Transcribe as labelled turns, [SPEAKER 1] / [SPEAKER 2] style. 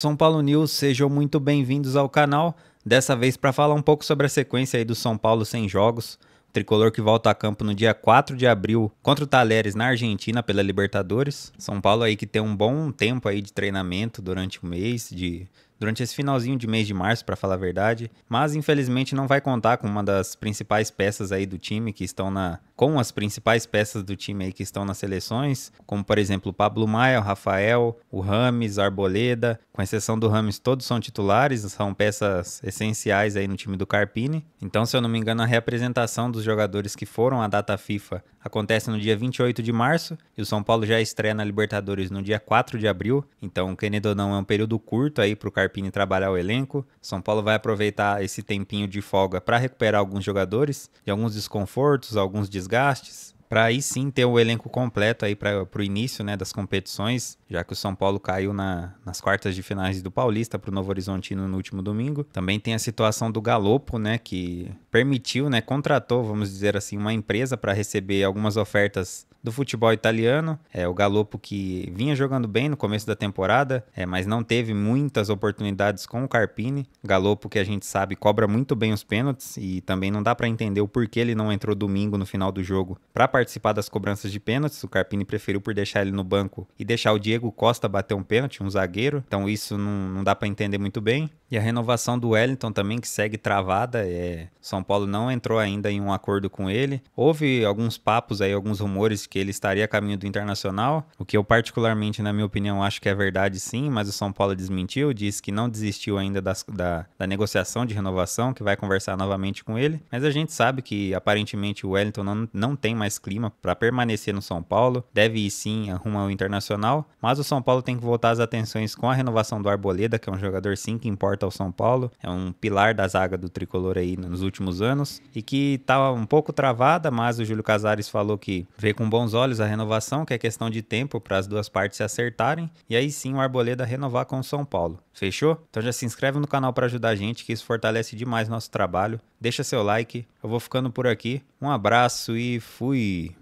[SPEAKER 1] São Paulo News, sejam muito bem-vindos ao canal. Dessa vez para falar um pouco sobre a sequência aí do São Paulo sem jogos. O tricolor que volta a campo no dia 4 de abril contra o Talheres na Argentina pela Libertadores. São Paulo aí que tem um bom tempo aí de treinamento durante o mês, de durante esse finalzinho de mês de março, para falar a verdade, mas infelizmente não vai contar com uma das principais peças aí do time que estão na com as principais peças do time aí que estão nas seleções, como por exemplo, Pablo Maia, o Rafael, o Rames, Arboleda, com exceção do Rames, todos são titulares, são peças essenciais aí no time do Carpini. Então, se eu não me engano, a reapresentação dos jogadores que foram à data FIFA acontece no dia 28 de março e o São Paulo já estreia na Libertadores no dia 4 de abril. Então, querendo ou não, é um período curto aí pro Carpini Scarpini trabalhar o elenco. São Paulo vai aproveitar esse tempinho de folga para recuperar alguns jogadores de alguns desconfortos, alguns desgastes para aí sim ter o elenco completo aí para o início né, das competições, já que o São Paulo caiu na, nas quartas de finais do Paulista para o Novo Horizontino no último domingo. Também tem a situação do Galopo, né, que permitiu, né, contratou, vamos dizer assim, uma empresa para receber algumas ofertas do futebol italiano. É o Galopo que vinha jogando bem no começo da temporada, é, mas não teve muitas oportunidades com o Carpini. Galopo que a gente sabe cobra muito bem os pênaltis e também não dá para entender o porquê ele não entrou domingo no final do jogo para participar das cobranças de pênaltis, o Carpini preferiu por deixar ele no banco e deixar o Diego Costa bater um pênalti, um zagueiro. Então isso não, não dá para entender muito bem. E a renovação do Wellington também, que segue travada, é... São Paulo não entrou ainda em um acordo com ele. Houve alguns papos aí, alguns rumores que ele estaria a caminho do Internacional, o que eu particularmente, na minha opinião, acho que é verdade sim, mas o São Paulo desmentiu, disse que não desistiu ainda das, da, da negociação de renovação, que vai conversar novamente com ele. Mas a gente sabe que, aparentemente, o Wellington não, não tem mais clima para permanecer no São Paulo, deve ir sim arrumar o Internacional, mas o São Paulo tem que voltar as atenções com a renovação do Arboleda, que é um jogador sim que importa ao São Paulo, é um pilar da zaga do tricolor aí nos últimos anos e que estava tá um pouco travada, mas o Júlio Casares falou que vê com bons olhos a renovação, que é questão de tempo para as duas partes se acertarem e aí sim o Arboleda renovar com o São Paulo. Fechou? Então já se inscreve no canal para ajudar a gente, que isso fortalece demais nosso trabalho. Deixa seu like. Eu vou ficando por aqui. Um abraço e fui.